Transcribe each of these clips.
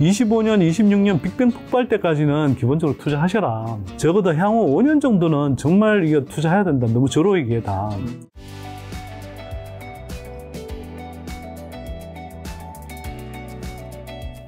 25년, 26년 빅뱅 폭발 때까지는 기본적으로 투자하셔라. 적어도 향후 5년 정도는 정말 이거 투자해야 된다. 너무 저로얘기해 다.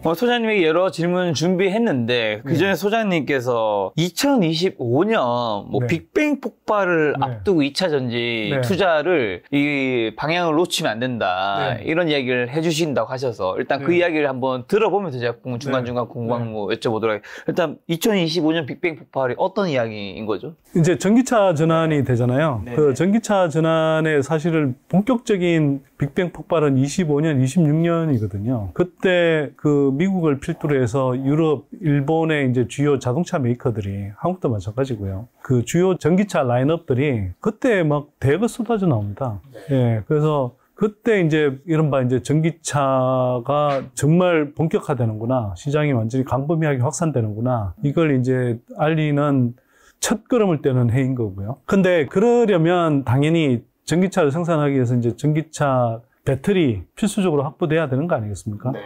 어, 소장님에게 여러 질문 준비했는데 그 전에 네. 소장님께서 2025년 뭐 네. 빅뱅 폭발을 네. 앞두고 2차 전지 네. 투자를 이 방향을 놓치면 안 된다 네. 이런 이야기를 해주신다고 하셔서 일단 그 네. 이야기를 한번 들어보면서 제가 중간 중간 궁금한 거 여쭤보도록 하겠습 일단 2025년 빅뱅 폭발이 어떤 이야기인 거죠? 이제 전기차 전환이 되잖아요. 그 전기차 전환의 사실을 본격적인 빅뱅 폭발은 25년, 26년이거든요. 그때 그 미국을 필두로 해서 유럽, 일본의 이제 주요 자동차 메이커들이 한국도 마찬가지고요. 그 주요 전기차 라인업들이 그때 막 대거 쏟아져 나옵니다. 예. 그래서 그때 이제 이른바 이제 전기차가 정말 본격화되는구나. 시장이 완전히 광범위하게 확산되는구나. 이걸 이제 알리는 첫 걸음을 떼는 해인 거고요. 근데 그러려면 당연히 전기차를 생산하기 위해서 이제 전기차 배터리 필수적으로 확보돼야 되는 거 아니겠습니까? 네.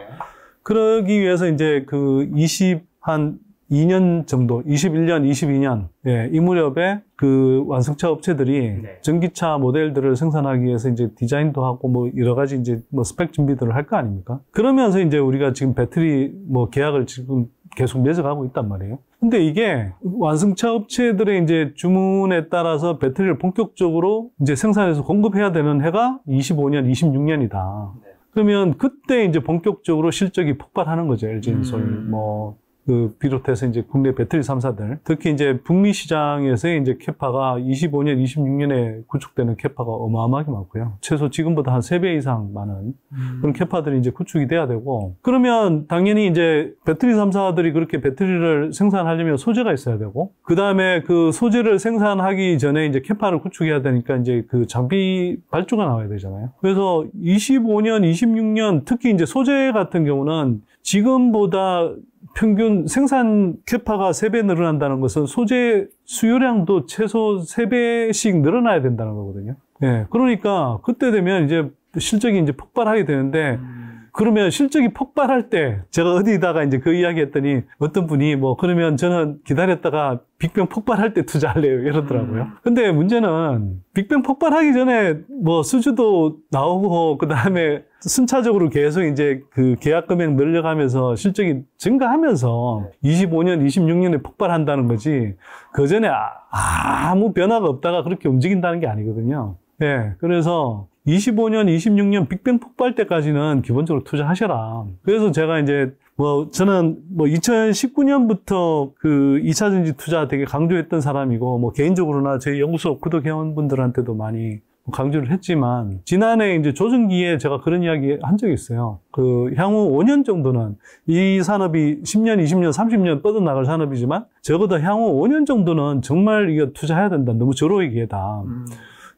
그러기 위해서 이제 그 20 한 2년 정도, 21년, 22년, 예, 이 무렵에 그 완성차 업체들이 네. 전기차 모델들을 생산하기 위해서 이제 디자인도 하고 뭐 여러 가지 이제 뭐 스펙 준비들을 할 거 아닙니까? 그러면서 이제 우리가 지금 배터리 뭐 계약을 지금 계속 맺어가고 있단 말이에요. 근데 이게 완성차 업체들의 이제 주문에 따라서 배터리를 본격적으로 이제 생산해서 공급해야 되는 해가 25년, 26년이다. 네. 그러면 그때 이제 본격적으로 실적이 폭발하는 거죠. LG 인솔, 음. 뭐그 비롯해서 이제 국내 배터리 3사들 특히 이제 북미 시장에서 이제 캐파가 25년, 26년에 구축되는 캐파가 어마어마하게 많고요. 최소 지금보다 한 3배 이상 많은 음. 그런 캐파들이 이제 구축이 돼야 되고 그러면 당연히 이제 배터리 3사들이 그렇게 배터리를 생산하려면 소재가 있어야 되고 그다음에 그 소재를 생산하기 전에 이제 캐파를 구축해야 되니까 이제 그 장비 발주가 나와야 되잖아요. 그래서 25년, 26년 특히 이제 소재 같은 경우는 지금보다 평균 생산 캐파가 3배 늘어난다는 것은 소재 수요량도 최소 3배씩 늘어나야 된다는 거거든요. 예. 그러니까 그때 되면 이제 실적이 이제 폭발하게 되는데 음. 그러면 실적이 폭발할 때 제가 어디다가 이제 그 이야기 했더니 어떤 분이 뭐 그러면 저는 기다렸다가 빅뱅 폭발할 때 투자할래요 이러더라고요. 음. 근데 문제는 빅뱅 폭발하기 전에 뭐 수주도 나오고 그 다음에 순차적으로 계속 이제 그 계약 금액 늘려가면서 실적이 증가하면서 25년, 26년에 폭발한다는 거지 그 전에 아, 아무 변화가 없다가 그렇게 움직인다는 게 아니거든요. 예, 네, 그래서 25년, 26년 빅뱅 폭발 때까지는 기본적으로 투자하셔라. 그래서 제가 이제 뭐 저는 뭐 2019년부터 그 2차 전지 투자 되게 강조했던 사람이고 뭐 개인적으로나 저희 연구소 구독 회원분들한테도 많이 강조를 했지만 지난해 이제 조정기에 제가 그런 이야기 한 적이 있어요. 그 향후 5년 정도는 이 산업이 10년, 20년, 30년 뻗어나갈 산업이지만 적어도 향후 5년 정도는 정말 이거 투자해야 된다. 너무 저로의 기회다. 음.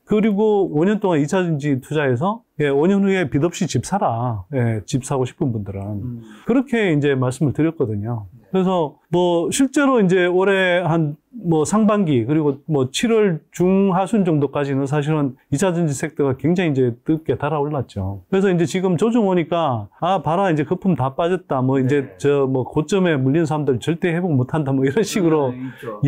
그리고 5년 동안 2차 전지 투자해서 예, 5년 후에 빚 없이 집 사라. 예, 집 사고 싶은 분들은. 음. 그렇게 이제 말씀을 드렸거든요. 그래서 뭐 실제로 이제 올해 한 뭐 상반기 그리고 뭐 7월 중하순 정도까지는 사실은 이차 전지 섹터가 굉장히 이제 뜨겁게 달아올랐죠. 그래서 이제 지금 조정 오니까 아 봐라 이제 거품 다 빠졌다 뭐 이제 네. 저뭐 고점에 물린 사람들 절대 회복 못한다 뭐 이런 식으로 네,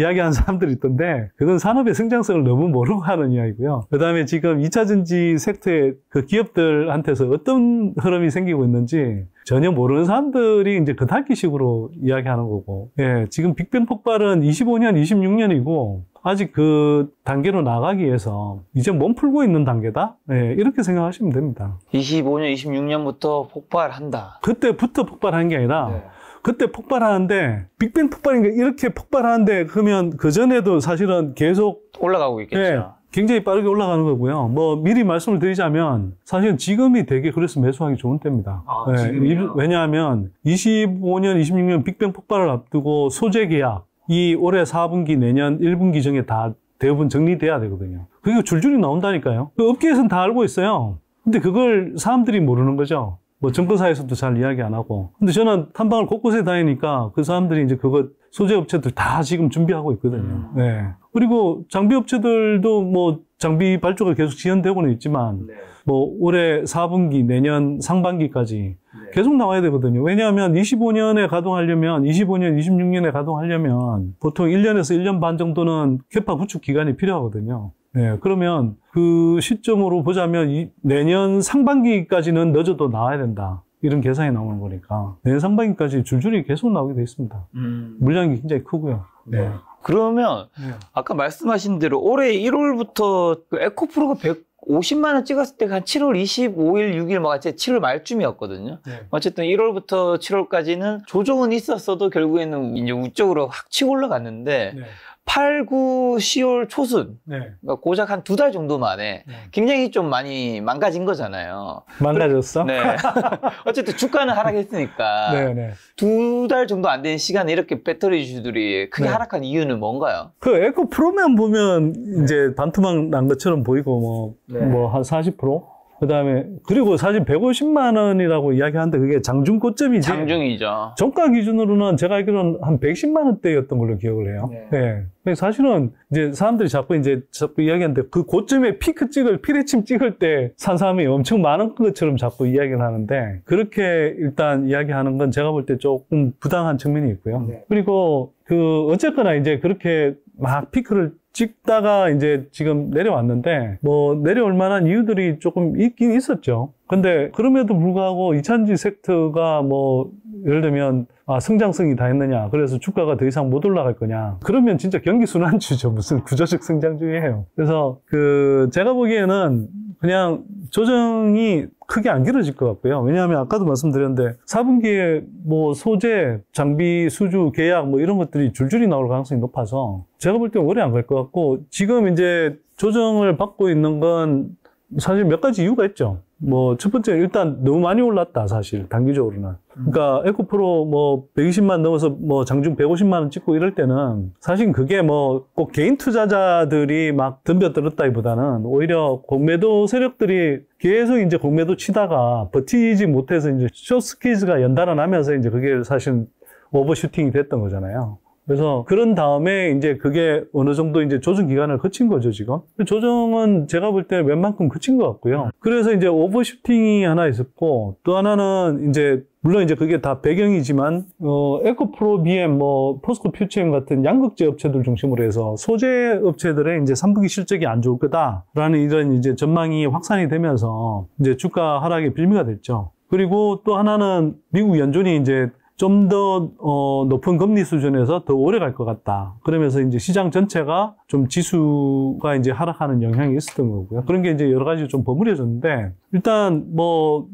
이야기하는 사람들이 있던데 그건 산업의 성장성을 너무 모르고 하는 이야기고요. 그다음에 지금 이차 전지 섹터의 그 기업 기업들한테서 어떤 흐름이 생기고 있는지 전혀 모르는 사람들이 이제 그탈기식으로 이야기하는 거고, 예, 지금 빅뱅 폭발은 25년, 26년이고, 아직 그 단계로 나가기 위해서 이제 몸 풀고 있는 단계다? 예, 이렇게 생각하시면 됩니다. 25년, 26년부터 폭발한다. 그때부터 폭발한게 아니라, 네. 그때 폭발하는데 빅뱅 폭발인 가 이렇게 폭발하는데 그러면 그 전에도 사실은 계속 올라가고 있겠죠. 예, 굉장히 빠르게 올라가는 거고요. 뭐 미리 말씀을 드리자면 사실 지금이 되게 그래서 매수하기 좋은 때입니다. 아, 네. 왜냐하면 25년, 26년 빅뱅 폭발을 앞두고 소재 계약 이 올해 4분기, 내년 1분기 정에 다 대부분 정리돼야 되거든요. 그게 줄줄이 나온다니까요. 그 업계에서는 다 알고 있어요. 근데 그걸 사람들이 모르는 거죠. 뭐 정권사에서도 잘 이야기 안 하고. 근데 저는 탐방을 곳곳에 다니니까 그 사람들이 이제 그거 소재 업체들 다 지금 준비하고 있거든요. 음. 네. 그리고 장비 업체들도 뭐 장비 발주가 계속 지연되고는 있지만 네. 뭐 올해 4분기 내년 상반기까지 네. 계속 나와야 되거든요. 왜냐하면 25년에 가동하려면 25년, 26년에 가동하려면 보통 1년에서 1년 반 정도는 캐파 구축 기간이 필요하거든요. 네, 그러면 그 시점으로 보자면 내년 상반기까지는 늦어도 나와야 된다. 이런 계산이 나오는 거니까 내상반기까지 줄줄이 계속 나오게 돼 있습니다. 음. 물량이 굉장히 크고요. 네. 네. 그러면 네. 아까 말씀하신 대로 올해 1월부터 그 에코프로가 100 50만 원 찍었을 때가 한 7월 25일, 6일 뭐 같이 7월 말쯤이었거든요. 네. 어쨌든 1월부터 7월까지는 조정은 있었어도 결국에는 이제 우쪽으로 확 치고 올라갔는데 네. 8, 9, 10월 초순 네. 그러니까 고작 한 두 달 정도 만에 네. 굉장히 좀 많이 망가진 거잖아요. 망가졌어? 네. 어쨌든 주가는 하락했으니까 네, 네. 두 달 정도 안 된 시간에 이렇게 배터리 주들이 크게 하락한 이유는 뭔가요? 그 에코 프로면 보면 이제 반투막난 것처럼 보이고 뭐 네. 뭐한 40%? 그다음에 그리고 사실 150만 원이라고 이야기하는데 그게 장중 고점이지. 장중이죠. 정가 기준으로는 제가 알기로는 한 110만 원대였던 걸로 기억을 해요. 예. 네. 네. 사실은 이제 사람들이 자꾸 이제 자꾸 이야기하는데 그 고점에 피크 찍을 피레침 찍을 때 산 사람이 엄청 많은 것처럼 자꾸 이야기를 하는데 그렇게 일단 이야기하는 건 제가 볼 때 조금 부당한 측면이 있고요. 네. 그리고 그 어쨌거나 이제 그렇게 막 피크를 찍다가 이제 지금 내려왔는데 뭐 내려올 만한 이유들이 조금 있긴 있었죠. 근데 그럼에도 불구하고 이찬지 섹트가 뭐 예를 들면 아, 성장성이 다 했느냐 그래서 주가가 더 이상 못 올라갈 거냐 그러면 진짜 경기순환주죠 무슨 구조적 성장주의예요 그래서 그 제가 보기에는 그냥 조정이 크게 안 길어질 것 같고요. 왜냐하면 아까도 말씀드렸는데 4분기에 뭐 소재, 장비, 수주, 계약 뭐 이런 것들이 줄줄이 나올 가능성이 높아서 제가 볼 때 오래 안 갈 것 같고 지금 이제 조정을 받고 있는 건 사실 몇 가지 이유가 있죠. 뭐첫 번째 일단 너무 많이 올랐다 사실 단기적으로는 그러니까 에코프로 뭐 120만 넘어서 뭐 장중 150만 원 찍고 이럴 때는 사실 그게 뭐 꼭 개인 투자자들이 막 덤벼들었다기보다는 오히려 공매도 세력들이 계속 이제 공매도 치다가 버티지 못해서 이제 쇼스키즈가 연달아 나면서 이제 그게 사실 오버슈팅이 됐던 거잖아요. 그래서 그런 다음에 이제 그게 어느 정도 이제 조정 기간을 거친 거죠, 지금. 조정은 제가 볼 때 웬만큼 거친 것 같고요. 음. 그래서 이제 오버슈팅이 하나 있었고 또 하나는 이제 물론 이제 그게 다 배경이지만 어, 에코프로 비엠 뭐 포스코 퓨처엠 같은 양극재 업체들 중심으로 해서 소재 업체들의 이제 3분기 실적이 안 좋을 거다라는 이런 이제 전망이 확산이 되면서 이제 주가 하락의 빌미가 됐죠. 그리고 또 하나는 미국 연준이 이제 좀더 어, 높은 금리 수준에서 더 오래 갈 것 같다. 그러면서 이제 시장 전체가 좀 지수가 이제 하락하는 영향이 있었던 거고요. 그런 게 이제 여러 가지 좀 버무려졌는데 일단 뭐뭐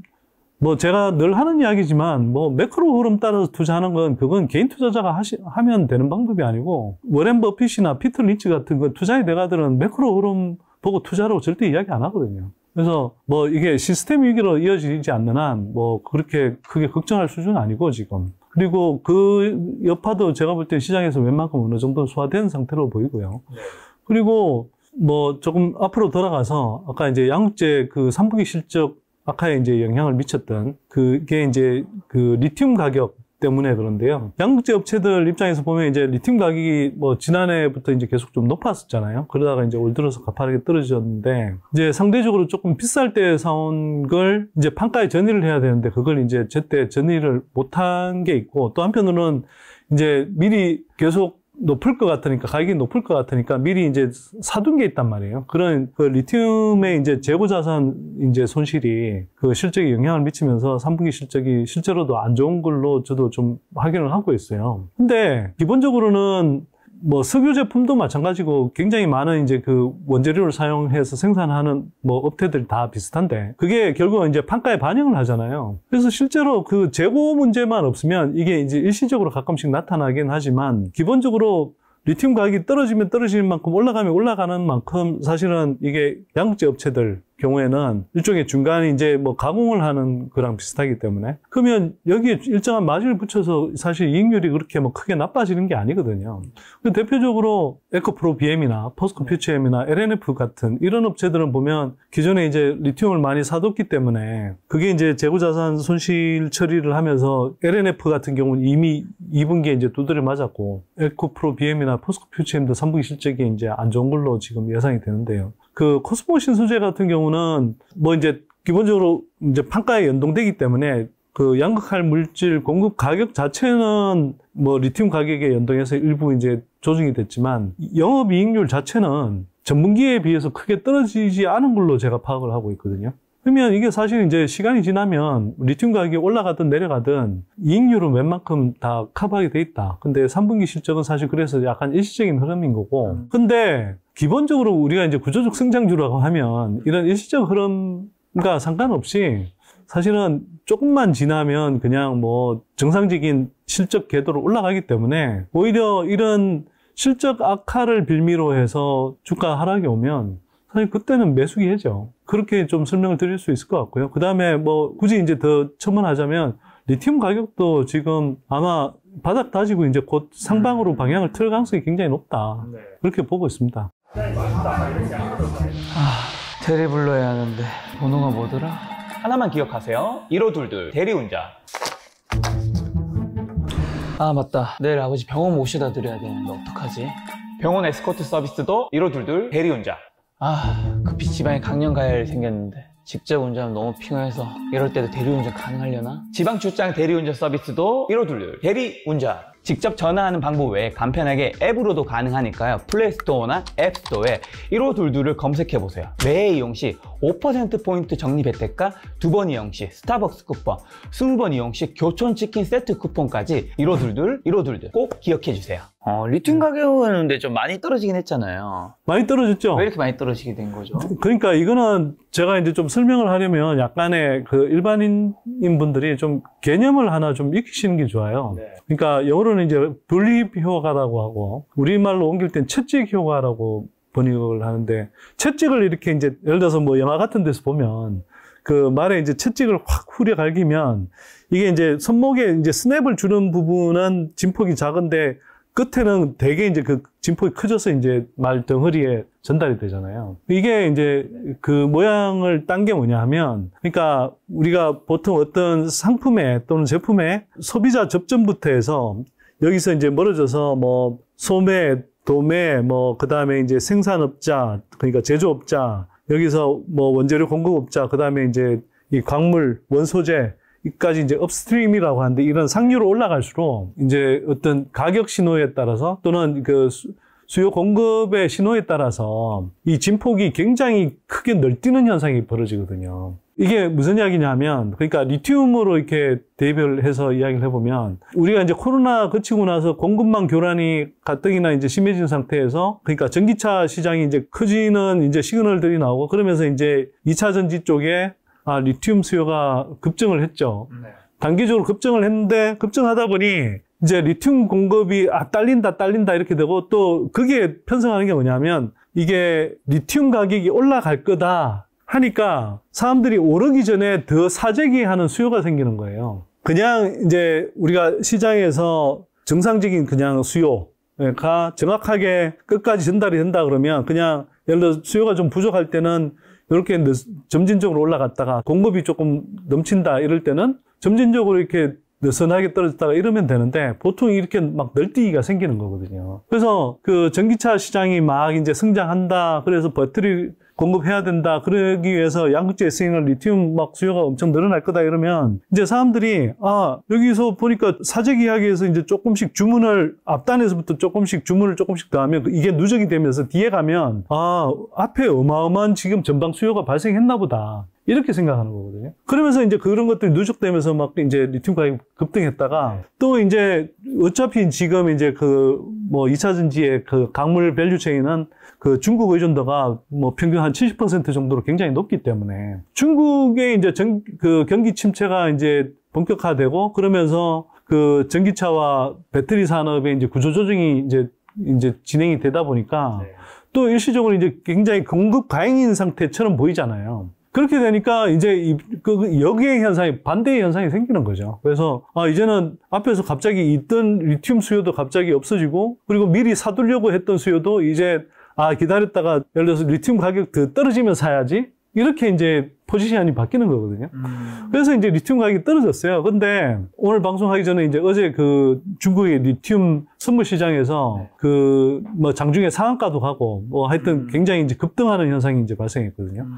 뭐 제가 늘 하는 이야기지만 뭐 매크로 흐름 따라서 투자하는 건 그건 개인 투자자가 하시, 하면 되는 방법이 아니고 워렌 버핏이나 피터 리치 같은 그 투자의 대가들은 매크로 흐름 보고 투자로 절대 이야기 안 하거든요. 그래서 뭐 이게 시스템 위기로 이어지지 않는 한 뭐 그렇게 크게 걱정할 수준은 아니고 지금. 그리고 그 여파도 제가 볼 때 시장에서 웬만큼 어느 정도 소화된 상태로 보이고요. 네. 그리고 뭐 조금 앞으로 돌아가서 아까 이제 양국제 그 3분기 실적 아까에 이제 영향을 미쳤던 그게 이제 그 리튬 가격 때문에 그런데요. 양극재 업체들 입장에서 보면 이제 리튬 가격이 뭐 지난해부터 이제 계속 좀 높았었잖아요. 그러다가 이제 올 들어서 가파르게 떨어졌는데 이제 상대적으로 조금 비쌀 때 사온 걸 이제 판가에 전이를 해야 되는데 그걸 이제 제때 전이를 못한 게 있고 또 한편으로는 이제 미리 계속 높을 것 같으니까 가격이 높을 것 같으니까 미리 이제 사둔 게 있단 말이에요. 그런 그 리튬의 이제 재고 자산 이제 손실이 그 실적에 영향을 미치면서 3분기 실적이 실제로도 안 좋은 걸로 저도 좀 확인을 하고 있어요. 근데 기본적으로는 뭐 석유 제품도 마찬가지고 굉장히 많은 이제 그 원재료를 사용해서 생산하는 뭐 업체들이 다 비슷한데 그게 결국은 이제 판가에 반영을 하잖아요. 그래서 실제로 그 재고 문제만 없으면 이게 이제 일시적으로 가끔씩 나타나긴 하지만 기본적으로 리튬 가격이 떨어지면 떨어지는 만큼 올라가면 올라가는 만큼 사실은 이게 양극재 업체들 경우에는 일종의 중간에 이제 뭐 가공을 하는 거랑 비슷하기 때문에 그러면 여기에 일정한 마진을 붙여서 사실 이익률이 그렇게 뭐 크게 나빠지는 게 아니거든요. 대표적으로 에코프로 BM이나 포스코 퓨처엠이나 LNF 같은 이런 업체들은 보면 기존에 이제 리튬을 많이 사뒀기 때문에 그게 이제 재고자산 손실 처리를 하면서 LNF 같은 경우는 이미 2분기에 이제 두드려 맞았고 에코프로 BM이나 포스코 퓨처엠도 3분기 실적이 이제 안 좋은 걸로 지금 예상이 되는데요. 그 코스모 신소재 같은 경우는 뭐 이제 기본적으로 이제 판가에 연동되기 때문에 그 양극할 물질 공급 가격 자체는 뭐 리튬 가격에 연동해서 일부 이제 조정이 됐지만 영업 이익률 자체는 전분기에 비해서 크게 떨어지지 않은 걸로 제가 파악을 하고 있거든요. 그러면 이게 사실 이제 시간이 지나면 리튬 가격이 올라가든 내려가든 이익률은 웬만큼 다 커버하게 돼 있다. 근데 3분기 실적은 사실 그래서 약간 일시적인 흐름인 거고. 음. 근데 기본적으로 우리가 이제 구조적 성장주라고 하면 이런 일시적 흐름과 상관없이 사실은 조금만 지나면 그냥 뭐 정상적인 실적 궤도로 올라가기 때문에 오히려 이런 실적 악화를 빌미로 해서 주가 하락이 오면 사실 그때는 매수기 해죠. 그렇게 좀 설명을 드릴 수 있을 것 같고요. 그 다음에 뭐 굳이 이제 더 첨언하자면 리튬 가격도 지금 아마 바닥 다지고 이제 곧 상방으로 음. 방향을 틀 가능성이 굉장히 높다. 네. 그렇게 보고 있습니다. 아, 대리 불러야 하는데 번호가 뭐더라? 하나만 기억하세요. 1522 대리운전. 아 맞다. 내일 아버지 병원 모시다 드려야 되는데 어떡하지? 병원 에스코트 서비스도 1522 대리운전. 아, 급히 그 지방에 강령 가야 생겼는데 직접 운전하면 너무 피곤해서 이럴 때도 대리운전 가능하려나? 지방 출장 대리운전 서비스도 1 5 2 2 대리운전 직접 전화하는 방법 외에 간편하게 앱으로도 가능하니까요. 플레이스토어나 앱스토어에 1522를 검색해보세요. 매 이용 시 5%포인트 적립 혜택과 두 번 이용 시 스타벅스 쿠폰, 20번 이용 시 교촌치킨 세트 쿠폰까지 1522, 1522꼭 기억해주세요. 어, 리튬 음. 가격은 좀 많이 떨어지긴 했잖아요. 많이 떨어졌죠? 왜 이렇게 많이 떨어지게 된 거죠? 그러니까 이거는 제가 이제 좀 설명을 하려면 약간의 그 일반인 분들이 좀 개념을 하나 좀 익히시는 게 좋아요. 네. 그러니까 영어로는 이제 분립 효과라고 하고 우리말로 옮길 땐 채찍 효과라고 번역을 하는데 채찍을 이렇게 이제 예를 들어서 뭐 영화 같은 데서 보면 그 말에 이제 채찍을 확 후려 갈기면 이게 이제 손목에 이제 스냅을 주는 부분은 진폭이 작은데 끝에는 대개 이제 그 진폭이 커져서 이제 말 덩어리에 전달이 되잖아요. 이게 이제 그 모양을 딴 게 뭐냐 하면, 그러니까 우리가 보통 어떤 상품에 또는 제품에 소비자 접점부터 해서 여기서 이제 멀어져서 뭐 소매, 도매, 뭐 그다음에 이제 생산업자, 그러니까 제조업자, 여기서 뭐 원재료 공급업자, 그다음에 이제 이 광물, 원소재 까지 이제 업스트림이라고 하는데 이런 상류로 올라갈수록 이제 어떤 가격 신호에 따라서 또는 그 수요 공급의 신호에 따라서 이 진폭이 굉장히 크게 널뛰는 현상이 벌어지거든요. 이게 무슨 이야기냐면 그러니까 리튬으로 이렇게 대별 해서 이야기를 해보면 우리가 이제 코로나 거치고 나서 공급망 교란이 가뜩이나 이제 심해진 상태에서 그러니까 전기차 시장이 이제 커지는 이제 시그널들이 나오고 그러면서 이제 2차 전지 쪽에 아, 리튬 수요가 급증을 했죠. 네. 단기적으로 급증을 했는데 급증하다 보니 이제 리튬 공급이 아 딸린다 딸린다 이렇게 되고 또 그게 편성하는 게 뭐냐면 이게 리튬 가격이 올라갈 거다 하니까 사람들이 오르기 전에 더 사재기 하는 수요가 생기는 거예요. 그냥 이제 우리가 시장에서 정상적인 그냥 수요가 네, 정확하게 끝까지 전달이 된다 그러면 그냥 예를 들어 수요가 좀 부족할 때는 이렇게 점진적으로 올라갔다가 공급이 조금 넘친다 이럴 때는 점진적으로 이렇게 느슨하게 떨어졌다가 이러면 되는데 보통 이렇게 막 널뛰기가 생기는 거거든요. 그래서 그 전기차 시장이 막 이제 성장한다. 그래서 배터리 공급해야 된다. 그러기 위해서 양극재 SE는 리튬 막 수요가 엄청 늘어날 거다 이러면 이제 사람들이 아 여기서 보니까 사재기하기에서 이제 조금씩 주문을 앞단에서부터 조금씩 주문을 조금씩 더하면 이게 누적이 되면서 뒤에 가면 아 앞에 어마어마한 지금 전방 수요가 발생했나 보다. 이렇게 생각하는 거거든요. 그러면서 이제 그런 것들이 누적되면서 막 이제 리튬 가격 급등했다가 네. 또 이제 어차피 지금 이제 그뭐 2차전지의 그 강물 밸류 체인은 그 중국 의존도가 뭐 평균 한 70% 정도로 굉장히 높기 때문에 중국의 이제 전, 그 경기 침체가 이제 본격화되고 그러면서 그 전기차와 배터리 산업의 이제 구조 조정이 이제 이제 진행이 되다 보니까 네. 또 일시적으로 이제 굉장히 공급 과잉인 상태처럼 보이잖아요. 그렇게 되니까 이제 이, 그, 그 여기에 현상이 반대의 현상이 생기는 거죠. 그래서 아 이제는 앞에서 갑자기 있던 리튬 수요도 갑자기 없어지고 그리고 미리 사두려고 했던 수요도 이제 아 기다렸다가 예를 들어서 리튬 가격 더 떨어지면 사야지 이렇게 이제 포지션이 바뀌는 거거든요. 음. 그래서 이제 리튬 가격이 떨어졌어요. 근데 오늘 방송하기 전에 이제 어제 그 중국의 리튬 선물 시장에서 네. 그뭐 장중에 상한가도 가고뭐 하여튼 음. 굉장히 이제 급등하는 현상이 이제 발생했거든요. 음.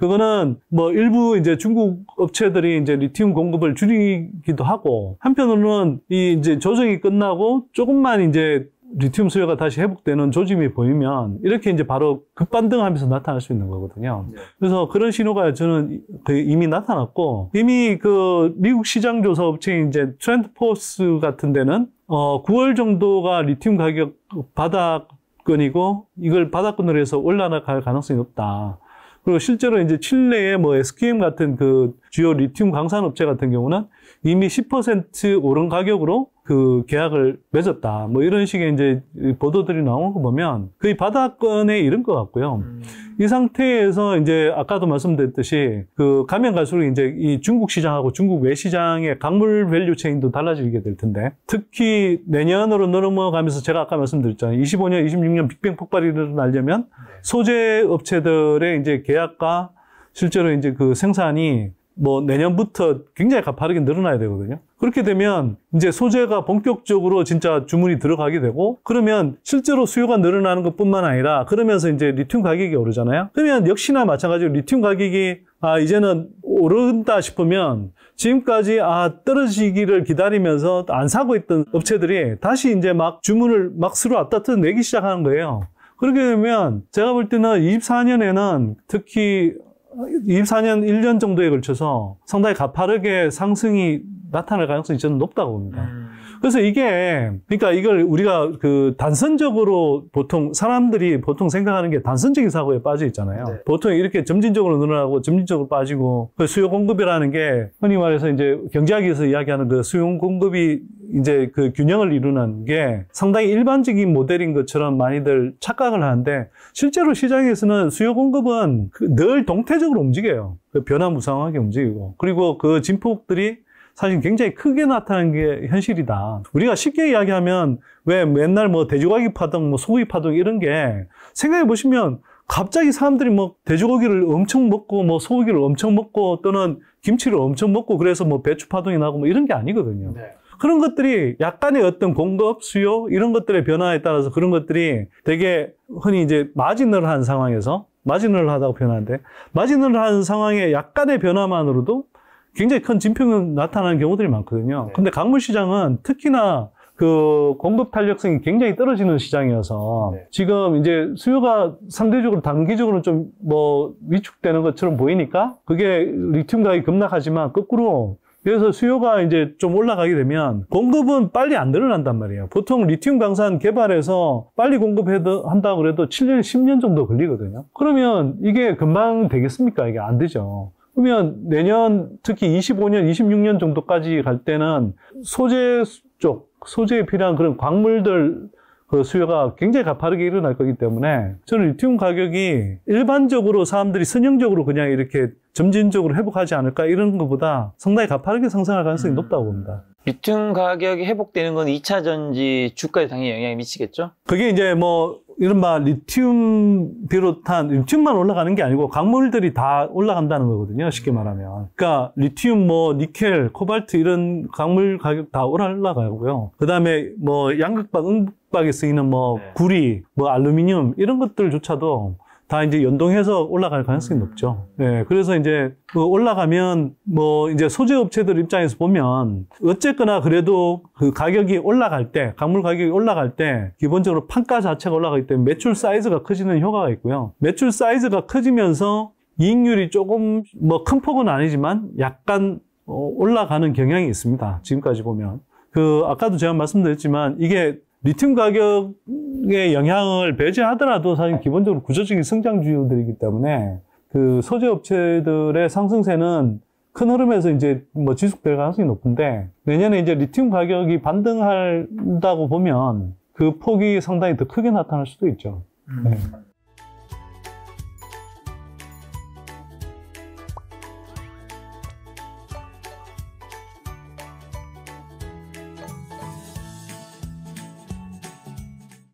그거는 뭐 일부 이제 중국 업체들이 이제 리튬 공급을 줄이기도 하고 한편으로는 이 이제 조정이 끝나고 조금만 이제 리튬 수요가 다시 회복되는 조짐이 보이면 이렇게 이제 바로 급반등하면서 나타날 수 있는 거거든요. 네. 그래서 그런 신호가 저는 그 이미 나타났고 이미 그 미국 시장 조사 업체인 이제 트렌드포스 같은 데는 어 9월 정도가 리튬 가격 바닥권이고 이걸 바닥권으로 해서 올라갈 가능성이 높다. 그리고 실제로 이제 칠레의 뭐 SQM 같은 그 주요 리튬 광산 업체 같은 경우는 이미 10% 오른 가격으로 그 계약을 맺었다. 뭐 이런 식의 이제 보도들이 나오는 거 보면 거의 바닥권에 이른 것 같고요. 음. 이 상태에서 이제 아까도 말씀드렸듯이 그 가면 갈수록 이제 이 중국 시장하고 중국 외시장의 강물 밸류 체인도 달라지게 될 텐데 특히 내년으로 넘어가면서 제가 아까 말씀드렸잖아요. 25년, 26년 빅뱅 폭발이 일어나려면 네. 소재 업체들의 이제 계약과 실제로 이제 그 생산이 뭐 내년부터 굉장히 가파르게 늘어나야 되거든요. 그렇게 되면 이제 소재가 본격적으로 진짜 주문이 들어가게 되고 그러면 실제로 수요가 늘어나는 것뿐만 아니라 그러면서 이제 리튬 가격이 오르잖아요. 그러면 역시나 마찬가지로 리튬 가격이 아 이제는 오른다 싶으면 지금까지 아 떨어지기를 기다리면서 안 사고 있던 업체들이 다시 이제 막 주문을 막 수로 앞다퉈 내기 시작하는 거예요. 그렇게 되면 제가 볼 때는 24년에는 특히 24년 어, 1년 정도에 걸쳐서 상당히 가파르게 상승이 나타날 가능성이 저는 높다고 봅니다. 음. 그래서 이게 그러니까 이걸 우리가 그 단선적으로 보통 사람들이 보통 생각하는 게 단선적인 사고에 빠져 있잖아요. 네. 보통 이렇게 점진적으로 늘어나고 점진적으로 빠지고 그 수요 공급이라는 게 흔히 말해서 이제 경제학에서 이야기하는 그 수요 공급이 이제 그 균형을 이루는 게 상당히 일반적인 모델인 것처럼 많이들 착각을 하는데 실제로 시장에서는 수요 공급은 그 늘 동태적으로 움직여요. 그 변화무상하게 움직이고 그리고 그 진폭들이 사실 굉장히 크게 나타난 게 현실이다. 우리가 쉽게 이야기하면 왜 맨날 뭐 돼지고기 파동, 뭐 소고기 파동 이런 게 생각해 보시면 갑자기 사람들이 뭐 돼지고기를 엄청 먹고 뭐 소고기를 엄청 먹고 또는 김치를 엄청 먹고 그래서 뭐 배추 파동이 나고 뭐 이런 게 아니거든요. 네. 그런 것들이 약간의 어떤 공급 수요 이런 것들의 변화에 따라서 그런 것들이 되게 흔히 이제 마진을 한 상황에서 마진을 하다고 표현하는데 마진을 한 상황에 약간의 변화만으로도 굉장히 큰 진평이 나타나는 경우들이 많거든요. 네. 근데 강물시장은 특히나 그 공급 탄력성이 굉장히 떨어지는 시장이어서 네. 지금 이제 수요가 상대적으로 단기적으로 좀 뭐 위축되는 것처럼 보이니까 그게 리튬 가격이 급락하지만 거꾸로 그래서 수요가 이제 좀 올라가게 되면 공급은 빨리 안 늘어난단 말이에요. 보통 리튬 강산 개발해서 빨리 공급한다고 그래도 7년, 10년 정도 걸리거든요. 그러면 이게 금방 되겠습니까? 이게 안 되죠. 그러면 내년 특히 25년, 26년 정도까지 갈 때는 소재 쪽, 소재에 필요한 그런 광물들 그 수요가 굉장히 가파르게 일어날 거기 때문에 저는 리튬 가격이 일반적으로 사람들이 선형적으로 그냥 이렇게 점진적으로 회복하지 않을까 이런 것보다 상당히 가파르게 상승할 가능성이 음. 높다고 봅니다. 리튬 가격이 회복되는 건 2차 전지 주가에 당연히 영향이 미치겠죠? 그게 이제 뭐 이른바 리튬 비롯한 리튬만 올라가는 게 아니고 광물들이 다 올라간다는 거거든요. 쉽게 네. 말하면. 그러니까 리튬 뭐 니켈, 코발트 이런 광물 가격 다 올라가고요. 그다음에 뭐 양극박, 응극박에 쓰이는 뭐 네. 구리, 뭐 알루미늄 이런 것들조차도 다 이제 연동해서 올라갈 가능성이 음. 높죠. 네, 그래서 이제 그 올라가면 뭐 이제 소재 업체들 입장에서 보면 어쨌거나 그래도 그 가격이 올라갈 때 강물 가격이 올라갈 때 기본적으로 판가 자체가 올라가기 때문에 매출 사이즈가 커지는 효과가 있고요. 매출 사이즈가 커지면서 이익률이 조금 뭐 큰 폭은 아니지만 약간 어, 올라가는 경향이 있습니다. 지금까지 보면 그 아까도 제가 말씀드렸지만 이게 리튬 가격의 영향을 배제하더라도 사실 기본적으로 구조적인 성장주들이기 요 때문에 그 소재 업체들의 상승세는 큰 흐름에서 이제 뭐 지속될 가능성이 높은데 내년에 이제 리튬 가격이 반등한다고 보면 그 폭이 상당히 더 크게 나타날 수도 있죠. 음. 네.